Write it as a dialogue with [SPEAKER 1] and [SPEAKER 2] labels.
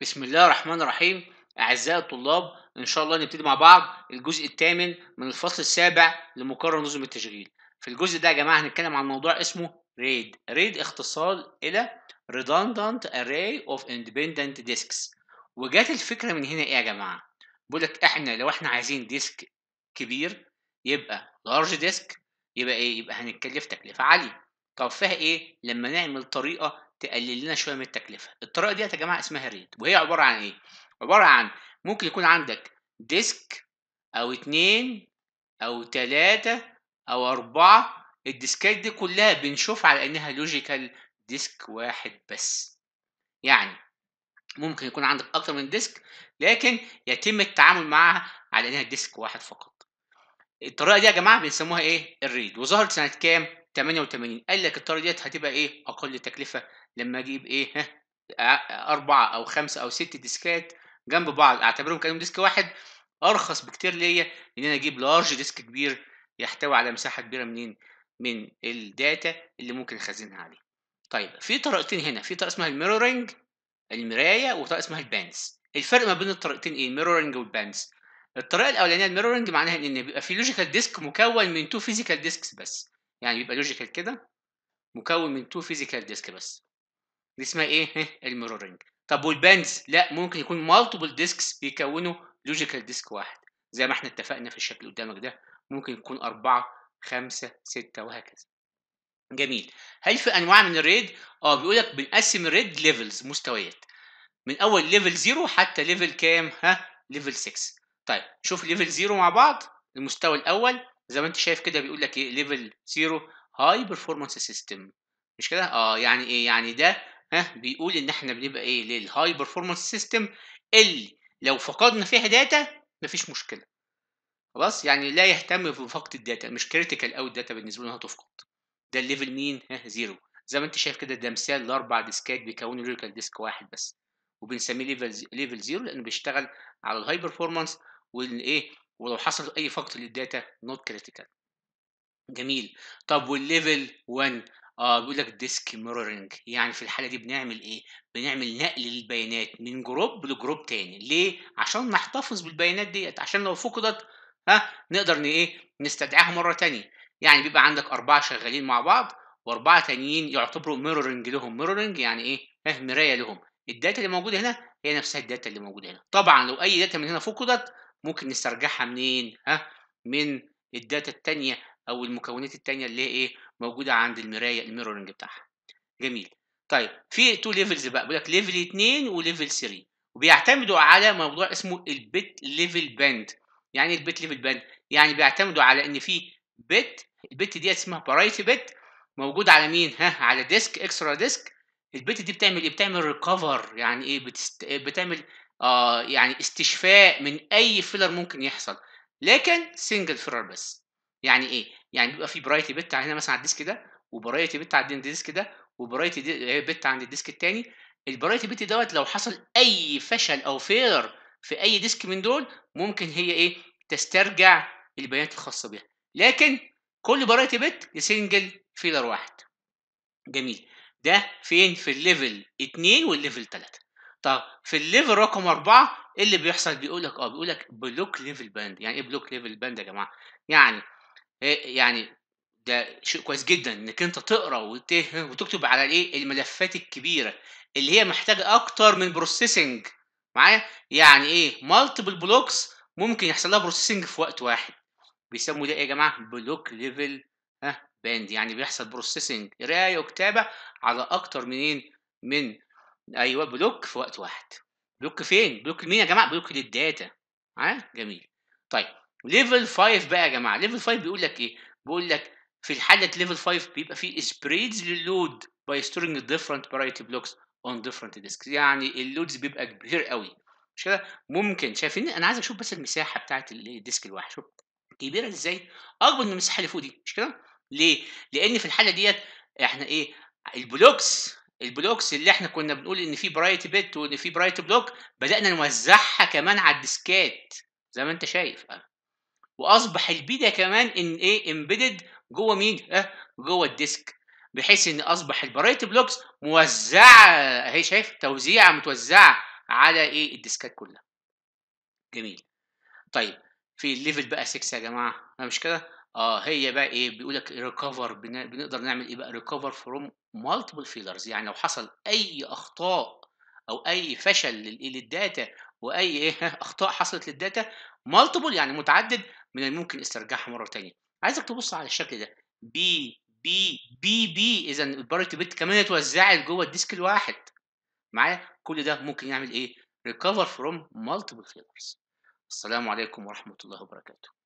[SPEAKER 1] بسم الله الرحمن الرحيم أعزائي الطلاب إن شاء الله نبتدي مع بعض الجزء الثامن من الفصل السابع لمقرر نظم التشغيل في الجزء ده يا جماعة هنتكلم عن موضوع اسمه ريد ريد اختصار إلى Redundant Array of Independent Disks وجات الفكرة من هنا إيه يا جماعة بيقول لك إحنا لو إحنا عايزين ديسك كبير يبقى لارج ديسك يبقى إيه يبقى هنتكلف تكلفة عالية طب فيها إيه لما نعمل طريقة تقلل لنا شويه من التكلفه الطريقه ديت يا جماعه اسمها ريد وهي عباره عن ايه عباره عن ممكن يكون عندك ديسك او اتنين او تلاتة او اربعة الديسكات دي كلها بنشوف على انها لوجيكال ديسك واحد بس يعني ممكن يكون عندك اكتر من ديسك لكن يتم التعامل معها على انها ديسك واحد فقط الطريقه دي يا جماعه بنسموها ايه الريد وظهرت سنه كام 88 قال لك الطريقه ديت هتبقى ايه اقل تكلفه لما اجيب ايه اربعه او خمسه او ست ديسكات جنب بعض اعتبرهم كانهم ديسك واحد ارخص بكتير ليا ان انا اجيب لارج ديسك كبير يحتوي على مساحه كبيره منين من الداتا اللي ممكن اخزنها عليه طيب في طريقتين هنا في طريقه اسمها الميرورنج المرايه وطريقه اسمها البانس الفرق ما بين الطريقتين ايه الميرورنج والبانس الطريقه الاولانيه الميرورنج معناها ان بيبقى في لوجيكال ديسك مكون من تو فيزيكال ديسكس بس يعني بيبقى لوجيكال كده مكون من تو فيزيكال ديسك بس دي اسمها ايه الميرورنج طب والباندز؟ لا ممكن يكون مالتيبل ديسكس بيكونوا لوجيكال ديسك واحد زي ما احنا اتفقنا في الشكل قدامك ده ممكن يكون أربعة خمسة ستة وهكذا جميل هل في انواع من الريد اه بيقول لك بنقسم الريد ليفلز مستويات من اول ليفل 0 حتى ليفل كام ها ليفل 6 طيب شوف ليفل 0 مع بعض المستوى الاول زي ما انت شايف كده بيقول لك ايه ليفل 0 هاي بيرفورمانس سيستم مش كده اه يعني ايه يعني ده ها بيقول ان احنا بنبقى ايه للهاي بيرفورمانس سيستم اللي لو فقدنا فيها داتا مفيش مشكله خلاص يعني لا يهتم بفقد الداتا مش كريتيكال قوي الداتا بالنسبه لنا هتفقد ده الليفل مين ها زيرو زي ما انت شايف كده ده مثال لاربع ديسكات بيكونوا لوكال ديسك واحد بس وبنسميه ليفل ليفل زيرو لانه بيشتغل على الهاي بيرفورمانس والايه ولو حصل اي فقد للداتا نوت كريتيكال جميل طب والليفل 1 اه بيقول لك ديسك ميرورنج يعني في الحاله دي بنعمل ايه بنعمل نقل للبيانات من جروب لجروب تاني ليه عشان نحتفظ بالبيانات ديت عشان لو فقدت ها نقدر ايه نستدعيها مره تانية يعني بيبقى عندك اربعه شغالين مع بعض واربعه تانيين يعتبروا ميرورنج لهم ميرورنج يعني ايه ها مرايه لهم الداتا اللي موجوده هنا هي نفسها الداتا اللي موجوده هنا طبعا لو اي داتا من هنا فقدت ممكن نسترجعها منين ها من الداتا التانية او المكونات الثانيه اللي هي ايه موجوده عند المرايه الميرورنج بتاعها جميل طيب في تو ليفلز بقى بيقول لك ليفل 2 وليفل 3 وبيعتمدوا على موضوع اسمه البيت ليفل باند يعني ايه البيت ليفل باند يعني بيعتمدوا على ان في بت البت دي اسمها بارايتي بت موجود على مين ها على ديسك اكسترا ديسك البت دي بتعمل ايه بتعمل ريكفر يعني ايه بتست... بتعمل آه يعني استشفاء من اي فيلر ممكن يحصل لكن سنجل فيلر بس يعني ايه يعني بيبقى في برايتي بت هنا مثلا على الديسك ده وبرايتي بت على الديسك ده وبرايتي دي آه، بت عند الديسك الثاني البرايتي بت دوت لو حصل اي فشل او فيلر في اي ديسك من دول ممكن هي ايه تسترجع البيانات الخاصه بها لكن كل برايتي بت لسنجل فيلر واحد جميل ده فين في الليفل 2 والليفل 3 طب في الليفل رقم 4 إيه اللي بيحصل بيقول لك اه بيقول لك بلوك ليفل باند يعني ايه بلوك ليفل باند يا جماعه يعني إيه، يعني ده شيء كويس جدا انك انت تقرا وتكتب على الايه الملفات الكبيره اللي هي محتاجه اكتر من بروسيسنج معايا يعني ايه مالتيبل بلوكس ممكن يحصل لها بروسيسنج في وقت واحد بيسموا ده ايه يا جماعه بلوك ليفل ها باند يعني بيحصل بروسيسنج قرايه وكتابه على اكتر منين من ايوه بلوك في وقت واحد بلوك فين بلوك لمين يا جماعه بلوك للداتا ها جميل طيب ليفل 5 بقى يا جماعه ليفل 5 بيقول لك ايه بيقول لك في الحاله ليفل 5 بيبقى فيه سبريدز للود باي ستورنج ديفرنت برايتي بلوكس اون ديفرنت ديسكس يعني اللودز بيبقى كبير قوي مش كده ممكن شايفين انا عايز اشوف بس المساحه بتاعه الديسك الواحد شوف كبيره ازاي اكبر من المساحه اللي فوق دي مش كده ليه لان في الحاله ديت احنا ايه البلوكس البلوكس اللي احنا كنا بنقول ان في برايت بيت وان في برايت بلوك بدانا نوزعها كمان على الديسكات زي ما انت شايف واصبح البيدا كمان ان ايه امبيدد جوه مين؟ اه جوه الديسك بحيث ان اصبح البرايت بلوكس موزعه اهي شايف توزيعه متوزعه على ايه الديسكات كلها. جميل. طيب في الليفل بقى 6 يا جماعه مش كده؟ اه هي بقى ايه بيقول لك ريكفر بنقدر نعمل ايه بقى ريكفر فروم مالتيبل فيلرز يعني لو حصل اي اخطاء او اي فشل للداتا واي إيه اخطاء حصلت للداتا مالتيبل يعني متعدد من الممكن استرجاعها مره ثانيه عايزك تبص على الشكل ده بي بي بي بي اذا البارت بيت كمان اتوزعت جوه الديسك الواحد معايا كل ده ممكن يعمل ايه ريكفر فروم مالتيبل فيلرز السلام عليكم ورحمه الله وبركاته